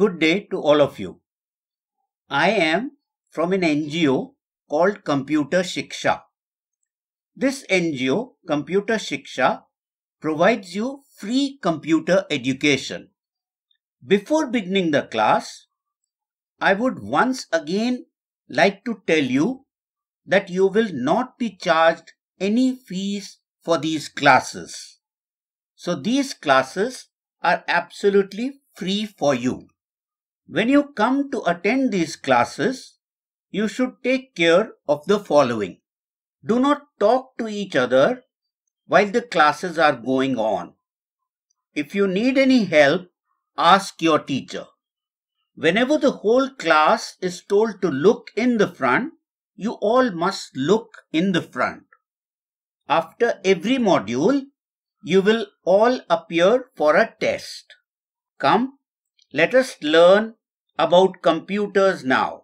Good day to all of you. I am from an NGO called Computer Shiksha. This NGO, Computer Shiksha, provides you free computer education. Before beginning the class, I would once again like to tell you that you will not be charged any fees for these classes. So these classes are absolutely free for you. When you come to attend these classes, you should take care of the following. Do not talk to each other while the classes are going on. If you need any help, ask your teacher. Whenever the whole class is told to look in the front, you all must look in the front. After every module, you will all appear for a test. Come let us learn about computers now.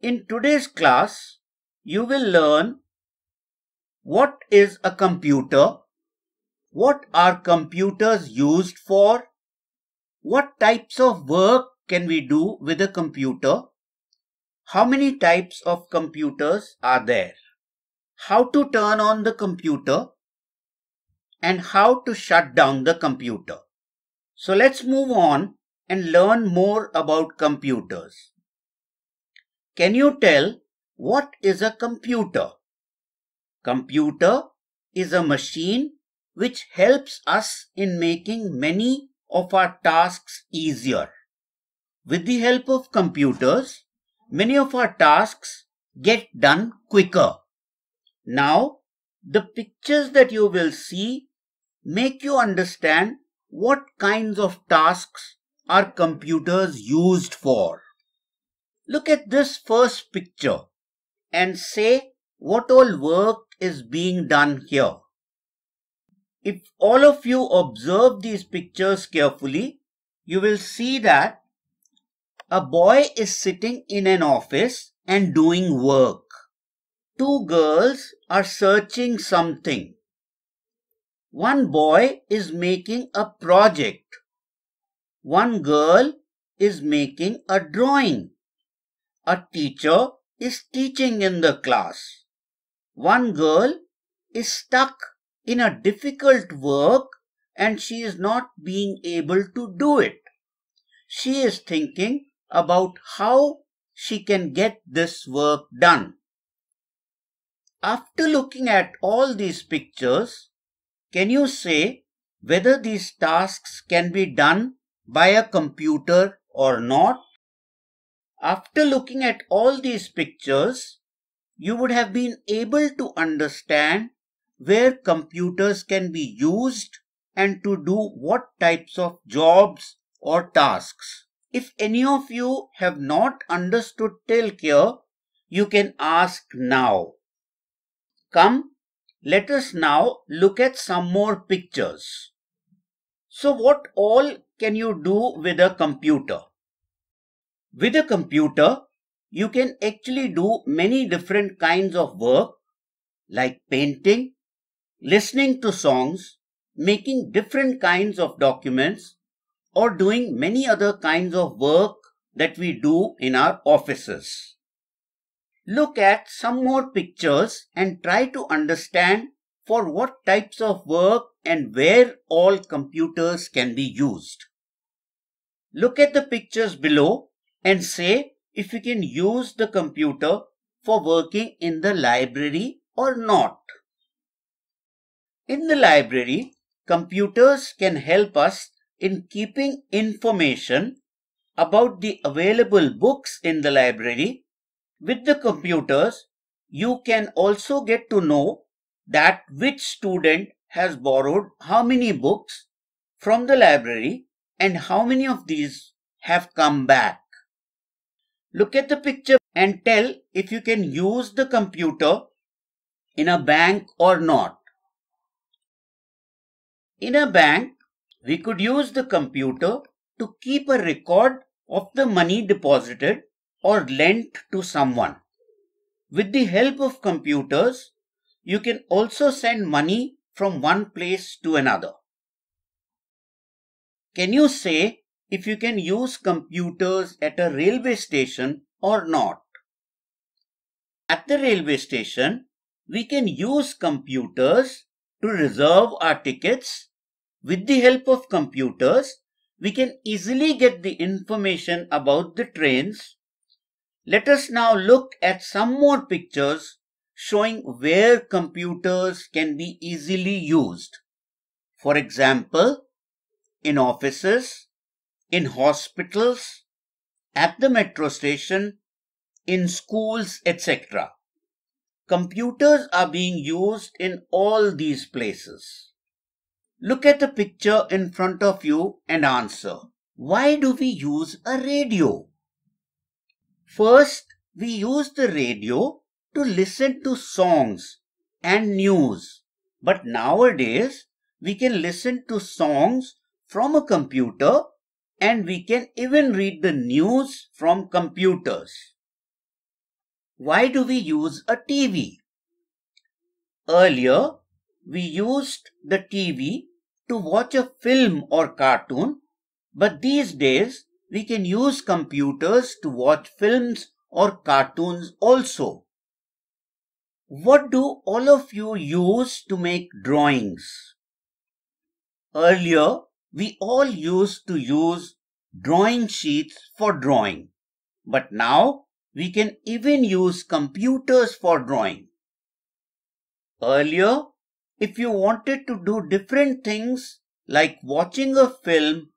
In today's class, you will learn what is a computer, what are computers used for, what types of work can we do with a computer, how many types of computers are there, how to turn on the computer, and how to shut down the computer. So let's move on and learn more about computers. Can you tell what is a computer? Computer is a machine which helps us in making many of our tasks easier. With the help of computers, many of our tasks get done quicker. Now, the pictures that you will see make you understand what kinds of tasks are computers used for? Look at this first picture and say what all work is being done here. If all of you observe these pictures carefully, you will see that a boy is sitting in an office and doing work. Two girls are searching something. One boy is making a project. One girl is making a drawing. A teacher is teaching in the class. One girl is stuck in a difficult work and she is not being able to do it. She is thinking about how she can get this work done. After looking at all these pictures, can you say whether these tasks can be done by a computer or not? After looking at all these pictures, you would have been able to understand where computers can be used and to do what types of jobs or tasks. If any of you have not understood till here, you can ask now. Come, let us now look at some more pictures. So what all can you do with a computer? With a computer, you can actually do many different kinds of work like painting, listening to songs, making different kinds of documents, or doing many other kinds of work that we do in our offices. Look at some more pictures and try to understand for what types of work and where all computers can be used. Look at the pictures below and say if you can use the computer for working in the library or not. In the library, computers can help us in keeping information about the available books in the library. With the computers, you can also get to know that which student has borrowed how many books from the library and how many of these have come back. Look at the picture and tell if you can use the computer in a bank or not. In a bank, we could use the computer to keep a record of the money deposited or lent to someone. With the help of computers, you can also send money from one place to another. Can you say if you can use computers at a railway station or not? At the railway station, we can use computers to reserve our tickets. With the help of computers, we can easily get the information about the trains. Let us now look at some more pictures showing where computers can be easily used. For example, in offices, in hospitals, at the metro station, in schools, etc. Computers are being used in all these places. Look at the picture in front of you and answer. Why do we use a radio? First, we use the radio to listen to songs and news. But nowadays, we can listen to songs from a computer and we can even read the news from computers. Why do we use a TV? Earlier, we used the TV to watch a film or cartoon, but these days we can use computers to watch films or cartoons also. What do all of you use to make drawings? Earlier, we all used to use drawing sheets for drawing. But now we can even use computers for drawing. Earlier, if you wanted to do different things like watching a film,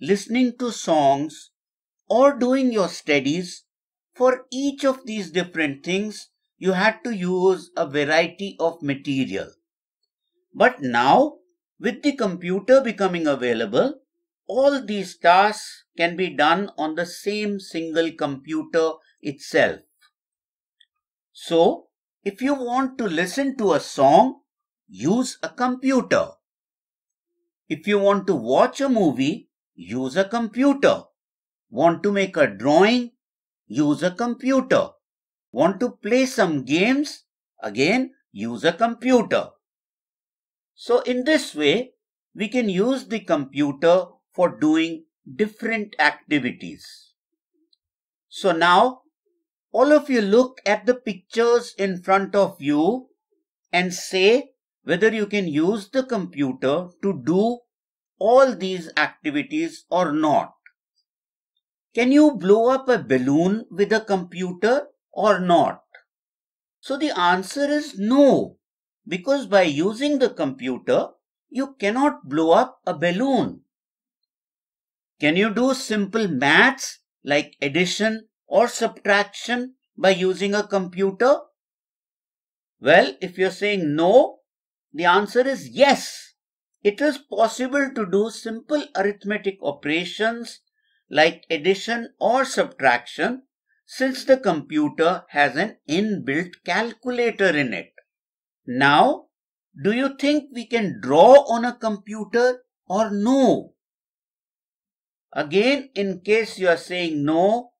listening to songs, or doing your studies, for each of these different things, you had to use a variety of material. But now, with the computer becoming available, all these tasks can be done on the same single computer itself. So, if you want to listen to a song, use a computer. If you want to watch a movie, use a computer. Want to make a drawing, use a computer. Want to play some games, again use a computer. So in this way, we can use the computer for doing different activities. So now, all of you look at the pictures in front of you and say whether you can use the computer to do all these activities or not. Can you blow up a balloon with a computer or not? So the answer is no because by using the computer, you cannot blow up a balloon. Can you do simple maths like addition or subtraction by using a computer? Well, if you're saying no, the answer is yes. It is possible to do simple arithmetic operations like addition or subtraction since the computer has an inbuilt calculator in it. Now, do you think we can draw on a computer or no? Again, in case you are saying no,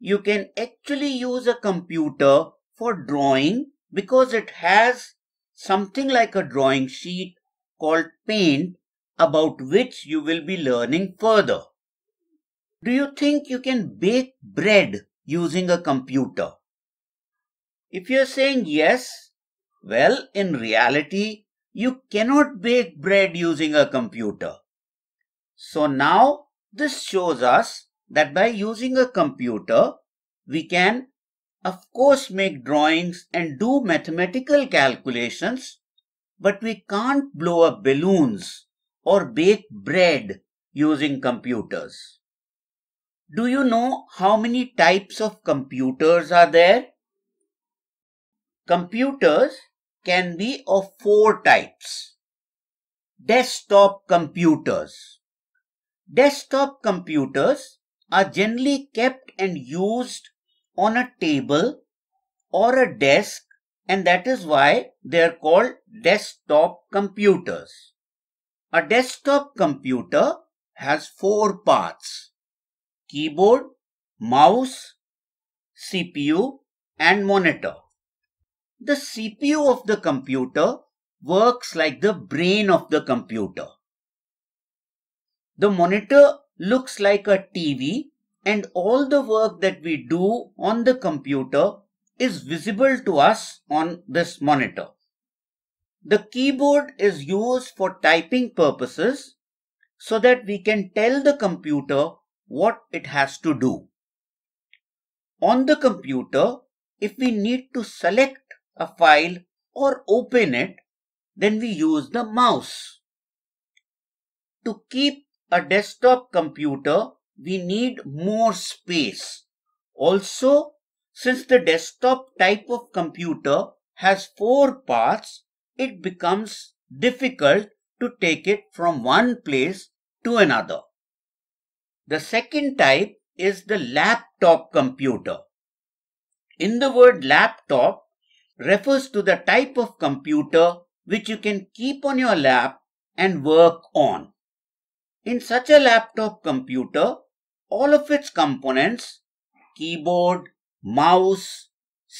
you can actually use a computer for drawing because it has something like a drawing sheet called paint about which you will be learning further. Do you think you can bake bread using a computer? If you're saying yes, well, in reality, you cannot bake bread using a computer. So now this shows us that by using a computer, we can of course make drawings and do mathematical calculations, but we can't blow up balloons or bake bread using computers. Do you know how many types of computers are there? Computers can be of four types. Desktop computers. Desktop computers are generally kept and used on a table or a desk and that is why they are called desktop computers. A desktop computer has four parts keyboard, mouse, CPU and monitor the CPU of the computer works like the brain of the computer. The monitor looks like a TV and all the work that we do on the computer is visible to us on this monitor. The keyboard is used for typing purposes so that we can tell the computer what it has to do. On the computer, if we need to select a file or open it, then we use the mouse. To keep a desktop computer, we need more space. Also, since the desktop type of computer has four parts, it becomes difficult to take it from one place to another. The second type is the laptop computer. In the word laptop, refers to the type of computer which you can keep on your lap and work on. In such a laptop computer, all of its components, keyboard, mouse,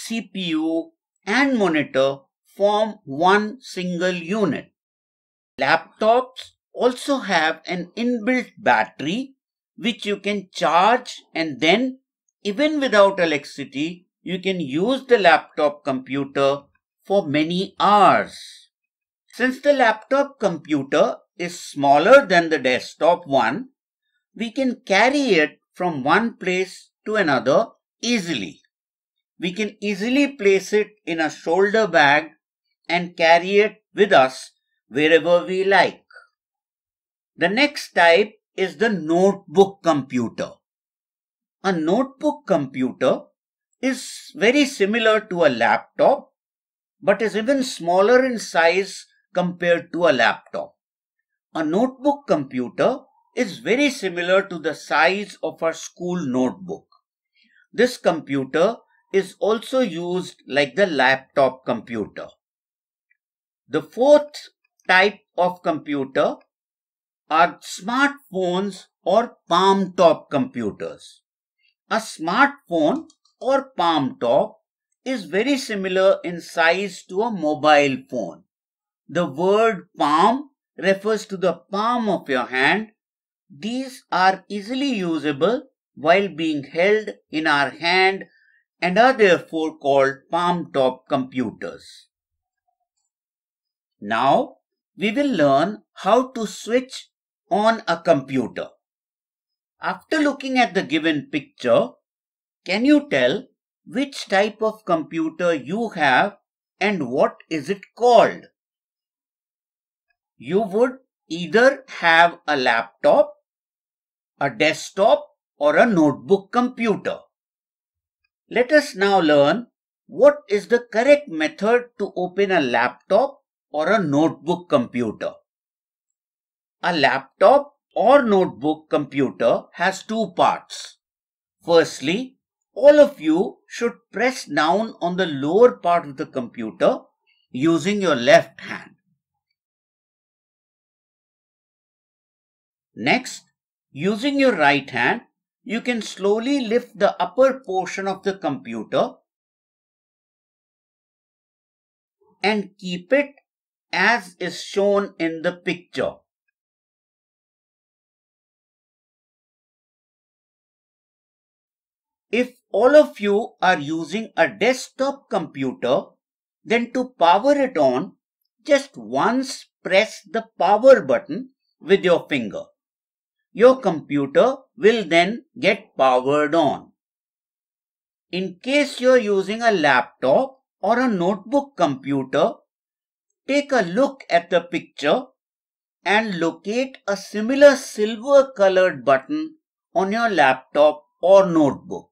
CPU and monitor form one single unit. Laptops also have an inbuilt battery which you can charge and then even without electricity you can use the laptop computer for many hours. Since the laptop computer is smaller than the desktop one, we can carry it from one place to another easily. We can easily place it in a shoulder bag and carry it with us wherever we like. The next type is the notebook computer. A notebook computer is very similar to a laptop, but is even smaller in size compared to a laptop. A notebook computer is very similar to the size of our school notebook. This computer is also used like the laptop computer. The fourth type of computer are smartphones or palm top computers. A smartphone or palm top is very similar in size to a mobile phone. The word palm refers to the palm of your hand. These are easily usable while being held in our hand and are therefore called palm top computers. Now we will learn how to switch on a computer. After looking at the given picture, can you tell which type of computer you have and what is it called? You would either have a laptop, a desktop or a notebook computer. Let us now learn what is the correct method to open a laptop or a notebook computer. A laptop or notebook computer has two parts. Firstly, all of you should press down on the lower part of the computer using your left hand. Next, using your right hand, you can slowly lift the upper portion of the computer and keep it as is shown in the picture. If all of you are using a desktop computer, then to power it on, just once press the power button with your finger. Your computer will then get powered on. In case you're using a laptop or a notebook computer, take a look at the picture and locate a similar silver colored button on your laptop or notebook.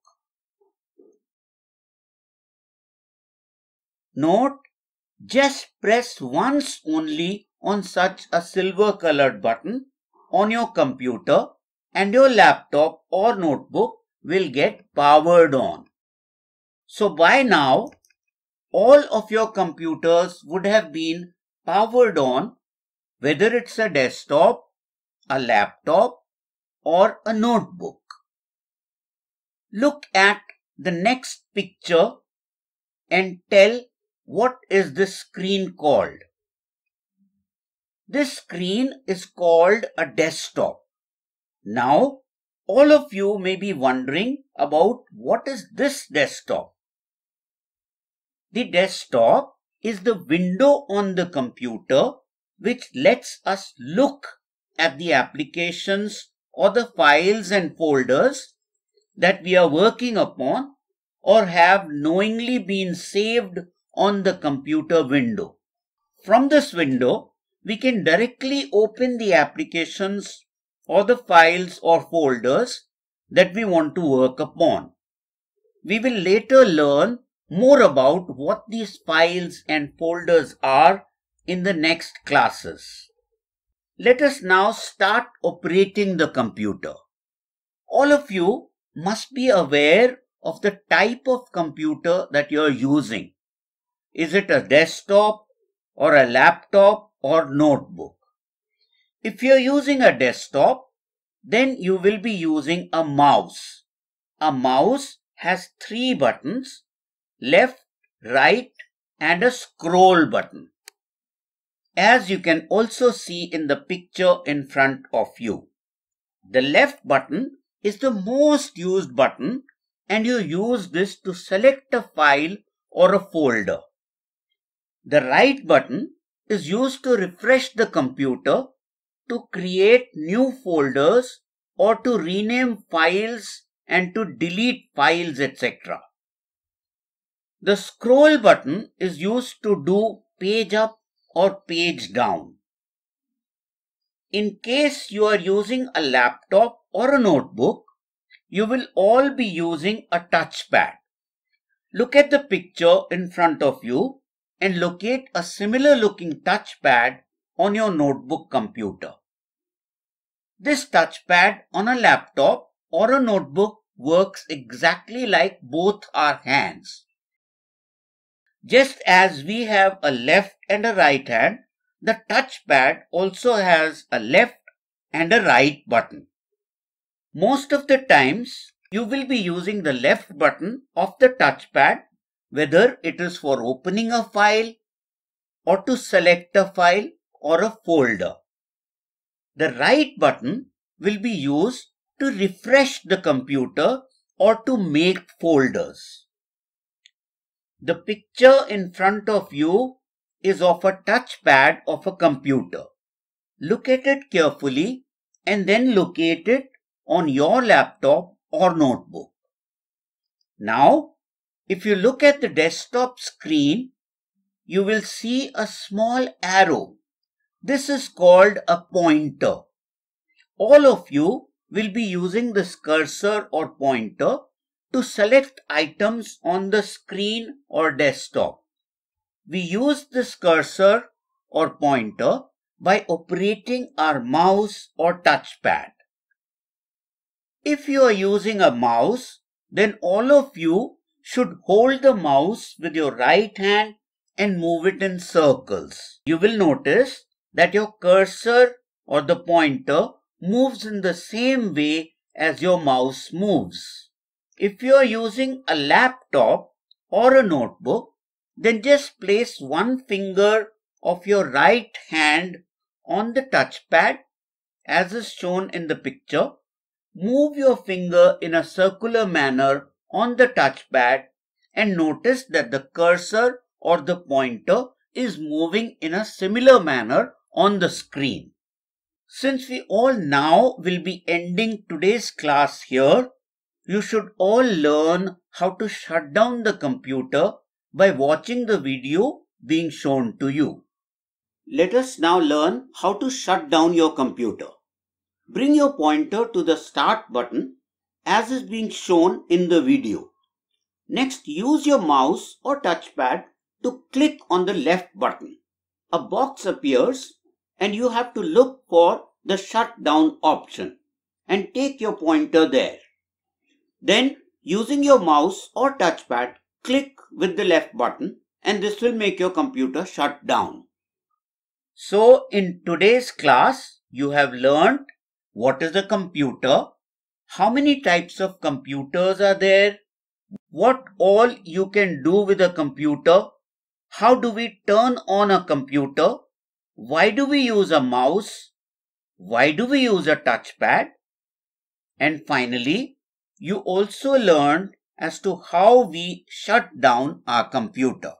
Note, just press once only on such a silver colored button on your computer and your laptop or notebook will get powered on. So by now, all of your computers would have been powered on whether it's a desktop, a laptop or a notebook. Look at the next picture and tell what is this screen called? This screen is called a desktop. Now, all of you may be wondering about what is this desktop. The desktop is the window on the computer which lets us look at the applications or the files and folders that we are working upon or have knowingly been saved on the computer window. From this window, we can directly open the applications or the files or folders that we want to work upon. We will later learn more about what these files and folders are in the next classes. Let us now start operating the computer. All of you must be aware of the type of computer that you are using. Is it a desktop or a laptop or notebook? If you're using a desktop, then you will be using a mouse. A mouse has three buttons, left, right and a scroll button. As you can also see in the picture in front of you. The left button is the most used button and you use this to select a file or a folder. The right button is used to refresh the computer to create new folders or to rename files and to delete files etc. The scroll button is used to do page up or page down. In case you are using a laptop or a notebook, you will all be using a touchpad. Look at the picture in front of you and locate a similar looking touchpad on your notebook computer. This touchpad on a laptop or a notebook works exactly like both our hands. Just as we have a left and a right hand, the touchpad also has a left and a right button. Most of the times, you will be using the left button of the touchpad whether it is for opening a file or to select a file or a folder. The right button will be used to refresh the computer or to make folders. The picture in front of you is of a touchpad of a computer. Look at it carefully and then locate it on your laptop or notebook. Now if you look at the desktop screen, you will see a small arrow. This is called a pointer. All of you will be using this cursor or pointer to select items on the screen or desktop. We use this cursor or pointer by operating our mouse or touchpad. If you are using a mouse, then all of you should hold the mouse with your right hand and move it in circles. You will notice that your cursor or the pointer moves in the same way as your mouse moves. If you are using a laptop or a notebook, then just place one finger of your right hand on the touchpad as is shown in the picture. Move your finger in a circular manner on the touchpad and notice that the cursor or the pointer is moving in a similar manner on the screen. Since we all now will be ending today's class here, you should all learn how to shut down the computer by watching the video being shown to you. Let us now learn how to shut down your computer. Bring your pointer to the start button as is being shown in the video. Next, use your mouse or touchpad to click on the left button. A box appears and you have to look for the shutdown option and take your pointer there. Then using your mouse or touchpad, click with the left button and this will make your computer shut down. So in today's class, you have learned what is a computer, how many types of computers are there, what all you can do with a computer, how do we turn on a computer, why do we use a mouse, why do we use a touchpad, and finally, you also learned as to how we shut down our computer.